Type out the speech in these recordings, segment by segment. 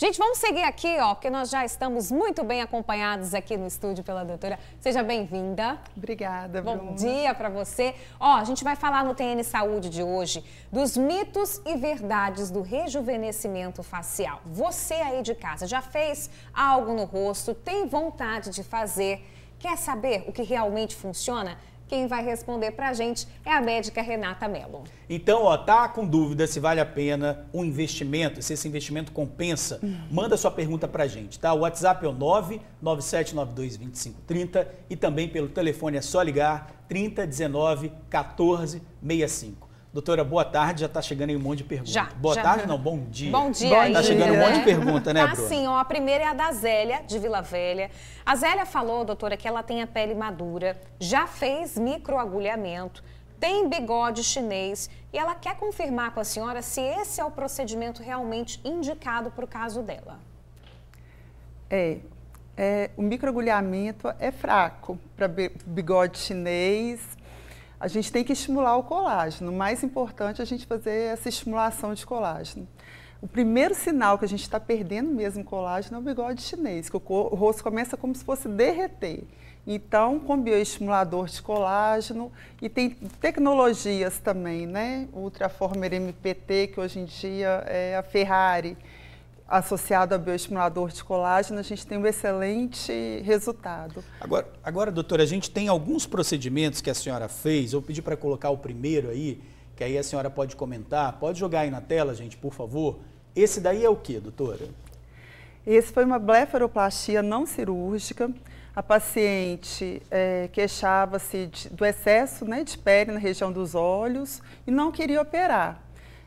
Gente, vamos seguir aqui, ó, porque nós já estamos muito bem acompanhados aqui no estúdio pela doutora. Seja bem-vinda. Obrigada, Bruna. Bom dia para você. Ó, a gente vai falar no TN Saúde de hoje dos mitos e verdades do rejuvenescimento facial. Você aí de casa já fez algo no rosto, tem vontade de fazer, quer saber o que realmente funciona? Quem vai responder para a gente é a médica Renata Mello. Então, ó, tá com dúvida se vale a pena um investimento, se esse investimento compensa, hum. manda sua pergunta para a gente, tá? O WhatsApp é o 997922530 e também pelo telefone é só ligar 3019 1465. Doutora, boa tarde. Já está chegando aí um monte de perguntas. Já. Boa já. tarde, não, bom dia. Bom dia. Está chegando um monte de pergunta, né, tá, Bruna? Sim, ó, a primeira é a da Zélia, de Vila Velha. A Zélia falou, doutora, que ela tem a pele madura, já fez microagulhamento, tem bigode chinês e ela quer confirmar com a senhora se esse é o procedimento realmente indicado para o caso dela. É, é, o microagulhamento é fraco para bigode chinês, a gente tem que estimular o colágeno. O mais importante é a gente fazer essa estimulação de colágeno. O primeiro sinal que a gente está perdendo mesmo colágeno é o bigode chinês, que o rosto começa como se fosse derreter. Então, com bioestimulador de colágeno e tem tecnologias também, né? Ultraformer MPT, que hoje em dia é a Ferrari, associado a bioestimulador de colágeno, a gente tem um excelente resultado. Agora, agora, doutora, a gente tem alguns procedimentos que a senhora fez, eu pedi para colocar o primeiro aí, que aí a senhora pode comentar, pode jogar aí na tela, gente, por favor. Esse daí é o que, doutora? Esse foi uma blefaroplastia não cirúrgica. A paciente é, queixava-se do excesso né, de pele na região dos olhos e não queria operar.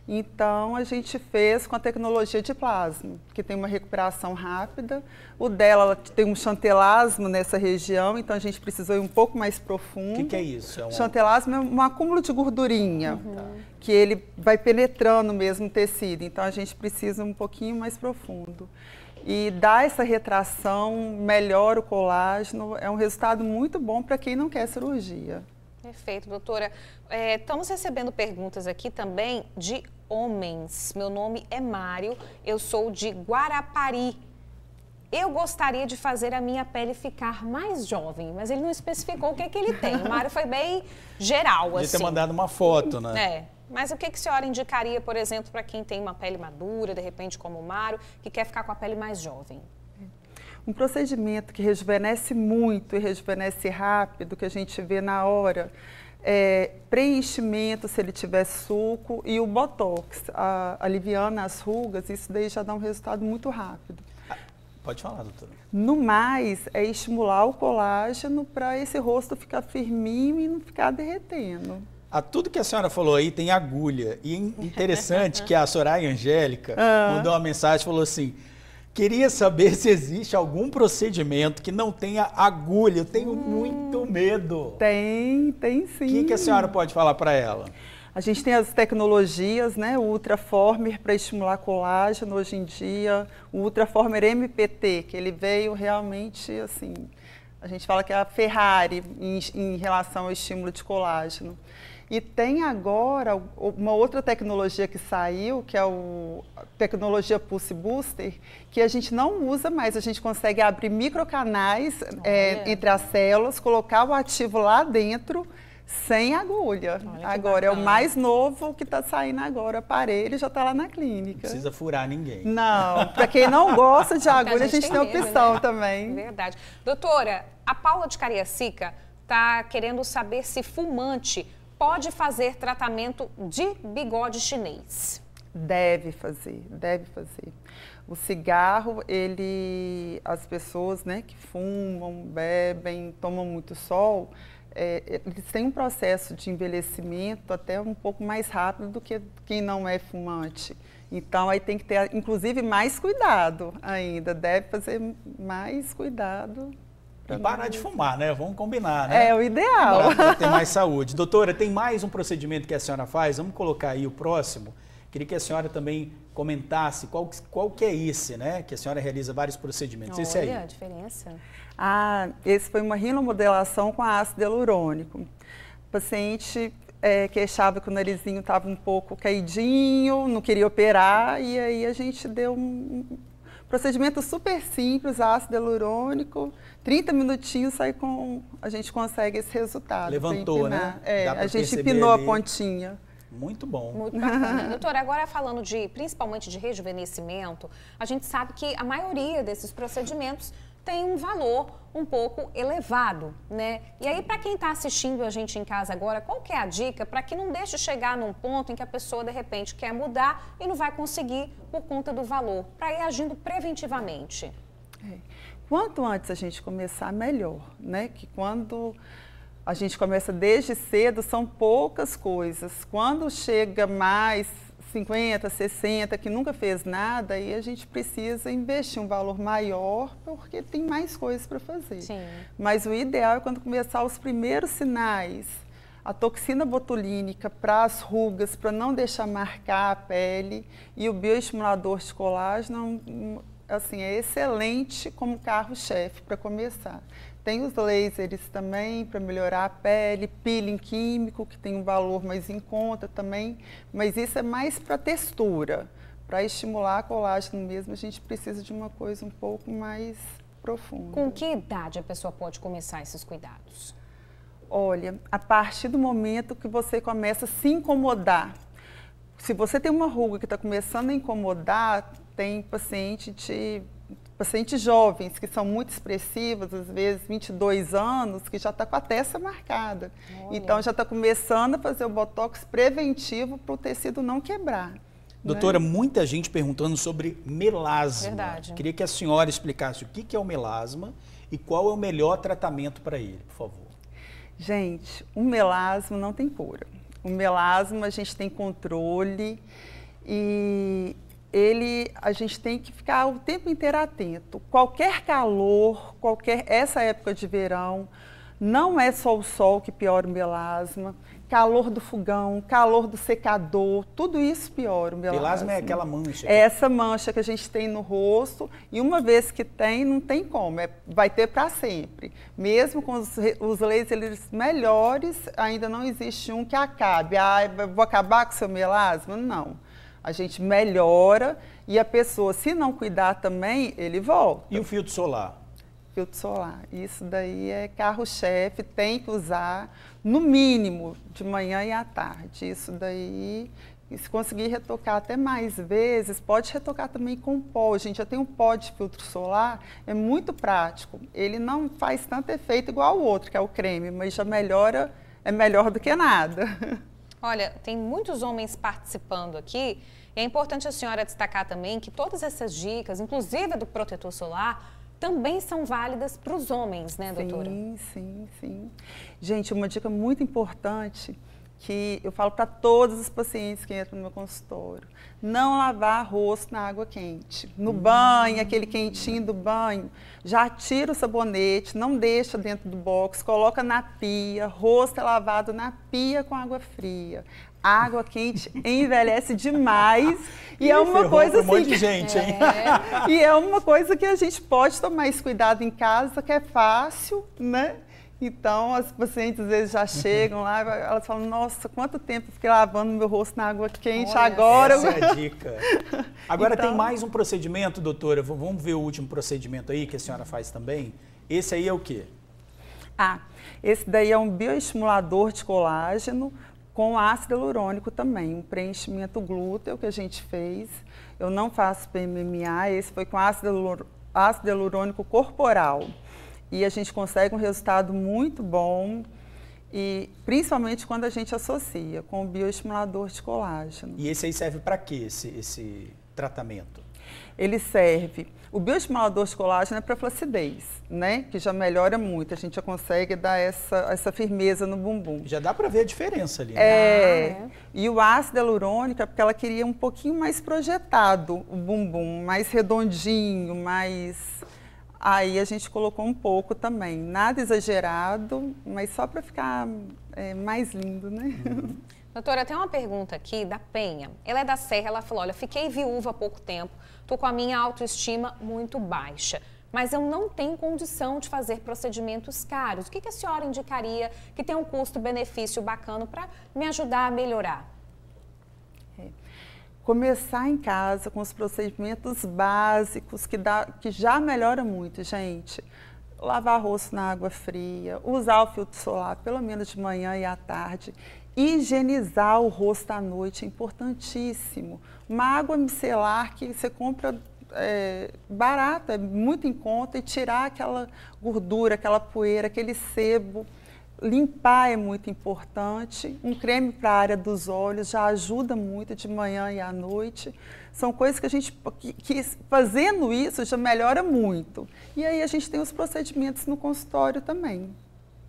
Então, a gente fez com a tecnologia de plasma, que tem uma recuperação rápida. O dela tem um chantelasmo nessa região, então a gente precisou ir um pouco mais profundo. O que, que, é isso? É um... Chantelasmo é um acúmulo de gordurinha, uhum. Tá. que ele vai penetrando mesmo o tecido. Então, a gente precisa um pouquinho mais profundo. E dá essa retração, melhora o colágeno, é um resultado muito bom para quem não quer cirurgia. Perfeito, doutora. É, estamos recebendo perguntas aqui também de homens. Meu nome é Mário, eu sou de Guarapari. Eu gostaria de fazer a minha pele ficar mais jovem, mas ele não especificou o que é que ele tem. O Mário foi bem geral, assim. ter mandado uma foto, né? É. Mas o que, que a senhora indicaria, por exemplo, para quem tem uma pele madura, de repente, como o Mário, que quer ficar com a pele mais jovem? Um procedimento que rejuvenesce muito e rejuvenesce rápido, que a gente vê na hora. É, preenchimento, se ele tiver suco, e o botox, a, aliviando as rugas, isso daí já dá um resultado muito rápido. Pode falar, doutora. No mais, é estimular o colágeno para esse rosto ficar firminho e não ficar derretendo. A tudo que a senhora falou aí tem agulha. E interessante que a Soraya Angélica ah. mandou uma mensagem falou assim: Queria saber se existe algum procedimento que não tenha agulha. Eu tenho hum, muito medo. Tem, tem sim. O que, que, a senhora pode falar para ela? A gente tem as tecnologias, né? O Ultraformer para estimular colágeno hoje em dia, o Ultraformer MPT, que ele veio realmente assim. A gente fala que é a Ferrari em, em relação ao estímulo de colágeno. E tem agora uma outra tecnologia que saiu, que é o, a tecnologia Pulse Booster, que a gente não usa mais, a gente consegue abrir microcanais é, entre as células, colocar o ativo lá dentro sem agulha. Agora, bacana. é o mais novo que está saindo agora, o aparelho já está lá na clínica. Não precisa furar ninguém. Não, para quem não gosta de agulha, a gente, a gente tem, tem medo, opção né? também. Verdade. Doutora, a Paula de Cariacica está querendo saber se fumante pode fazer tratamento de bigode chinês? Deve fazer, deve fazer. O cigarro, ele, as pessoas né, que fumam, bebem, tomam muito sol, é, eles têm um processo de envelhecimento até um pouco mais rápido do que quem não é fumante. Então, aí tem que ter, inclusive, mais cuidado ainda. Deve fazer mais cuidado e parar de fumar, né? Vamos combinar, né? É o ideal. Para ter mais saúde. Doutora, tem mais um procedimento que a senhora faz? Vamos colocar aí o próximo. Queria que a senhora também comentasse qual, qual que é esse, né? Que a senhora realiza vários procedimentos. Olha esse aí. a diferença. Ah, esse foi uma rinomodelação com ácido hialurônico. O paciente é, queixava que o narizinho estava um pouco caidinho, não queria operar, e aí a gente deu um, Procedimento super simples, ácido hialurônico, 30 minutinhos, sai com, a gente consegue esse resultado. Levantou, né? É, a gente empinou ali. a pontinha. Muito bom. Muito bacana. Doutora, agora falando de, principalmente de rejuvenescimento, a gente sabe que a maioria desses procedimentos tem um valor um pouco elevado, né? E aí, para quem está assistindo a gente em casa agora, qual que é a dica para que não deixe chegar num ponto em que a pessoa, de repente, quer mudar e não vai conseguir por conta do valor, para ir agindo preventivamente? É. Quanto antes a gente começar, melhor, né? Que quando a gente começa desde cedo, são poucas coisas. Quando chega mais 50, 60, que nunca fez nada, e a gente precisa investir um valor maior porque tem mais coisas para fazer. Sim. Mas o ideal é quando começar os primeiros sinais, a toxina botulínica para as rugas, para não deixar marcar a pele, e o bioestimulador de colágeno, assim, é excelente como carro-chefe para começar. Tem os lasers também para melhorar a pele, peeling químico, que tem um valor mais em conta também, mas isso é mais para textura. Para estimular a colágeno mesmo, a gente precisa de uma coisa um pouco mais profunda. Com que idade a pessoa pode começar esses cuidados? Olha, a partir do momento que você começa a se incomodar. Se você tem uma ruga que está começando a incomodar, tem paciente de pacientes jovens, que são muito expressivas, às vezes 22 anos, que já está com a testa marcada. Olha. Então, já está começando a fazer o botox preventivo para o tecido não quebrar. Né? Doutora, né? muita gente perguntando sobre melasma. Verdade. Queria que a senhora explicasse o que é o melasma e qual é o melhor tratamento para ele, por favor. Gente, o melasma não tem cura. O melasma a gente tem controle e ele, a gente tem que ficar o tempo inteiro atento. Qualquer calor, qualquer essa época de verão, não é só o sol que piora o melasma, calor do fogão, calor do secador, tudo isso piora o melasma. Melasma é aquela mancha. É essa mancha que a gente tem no rosto e uma vez que tem, não tem como, é, vai ter para sempre. Mesmo com os, os lasers melhores, ainda não existe um que acabe. Ah, vou acabar com o seu melasma? Não a gente melhora e a pessoa, se não cuidar também, ele volta. E o filtro solar? Filtro solar. Isso daí é carro-chefe, tem que usar no mínimo de manhã e à tarde. Isso daí se conseguir retocar até mais vezes, pode retocar também com pó. A Gente, já tem um pó de filtro solar, é muito prático. Ele não faz tanto efeito igual o outro, que é o creme, mas já melhora, é melhor do que nada. Olha, tem muitos homens participando aqui e é importante a senhora destacar também que todas essas dicas, inclusive a do protetor solar, também são válidas para os homens, né, doutora? Sim, sim, sim. Gente, uma dica muito importante que eu falo para todos os pacientes que entram no meu consultório, não lavar rosto na água quente. No hum. banho, aquele quentinho do banho, já tira o sabonete, não deixa dentro do box, coloca na pia, rosto é lavado na pia com água fria. A água quente envelhece demais e, e é uma coisa assim. Um monte assim. de gente, hein? É, e é uma coisa que a gente pode tomar esse cuidado em casa, que é fácil, né? Então, as pacientes às vezes já chegam lá, elas falam, nossa, quanto tempo eu fiquei lavando meu rosto na água quente Olha, agora. Essa é a dica. Agora então... tem mais um procedimento, doutora. Vamos ver o último procedimento aí que a senhora faz também. Esse aí é o quê? Ah, esse daí é um bioestimulador de colágeno com ácido hialurônico também, um preenchimento glúteo que a gente fez. Eu não faço PMMA, esse foi com ácido, ácido hialurônico corporal e a gente consegue um resultado muito bom e principalmente quando a gente associa com o bioestimulador de colágeno. E esse aí serve para que esse, esse tratamento? Ele serve. O bioestimulador de colágeno é para flacidez, né? Que já melhora muito. A gente já consegue dar essa, essa firmeza no bumbum. Já dá para ver a diferença ali. Né? É. Ah, é. E o ácido hialurônico é porque ela queria um pouquinho mais projetado o bumbum, mais redondinho, mais Aí a gente colocou um pouco também, nada exagerado, mas só para ficar é, mais lindo, né? Uhum. Doutora, tem uma pergunta aqui da Penha. Ela é da Serra, ela falou: olha, fiquei viúva há pouco tempo, tô com a minha autoestima muito baixa, mas eu não tenho condição de fazer procedimentos caros. O que, que a senhora indicaria que tem um custo-benefício bacana para me ajudar a melhorar? começar em casa com os procedimentos básicos que, dá, que já melhora muito, gente. Lavar rosto na água fria, usar o filtro solar pelo menos de manhã e à tarde, higienizar o rosto à noite, é importantíssimo. Uma água micelar que você compra é, barata, é muito em conta, e tirar aquela gordura, aquela poeira, aquele sebo. Limpar é muito importante. Um creme para a área dos olhos já ajuda muito de manhã e à noite. São coisas que a gente, que, que, fazendo isso, já melhora muito. E aí a gente tem os procedimentos no consultório também.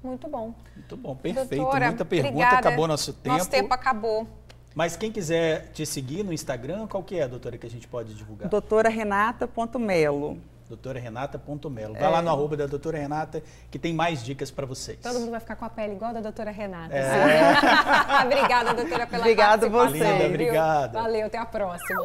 Muito bom. Muito bom, perfeito. Doutora, Muita pergunta, obrigada. acabou nosso tempo. Nosso tempo acabou. Mas quem quiser te seguir no Instagram, qual que é, doutora, que a gente pode divulgar? Doutora Renata.melo doutora Renata.melo. Vai é. lá no arroba da doutora Renata, que tem mais dicas para vocês. Todo mundo vai ficar com a pele igual a da doutora Renata. É. Assim. obrigada, doutora, pela Obrigado participação. Obrigada você. Obrigada. Valeu, até a próxima.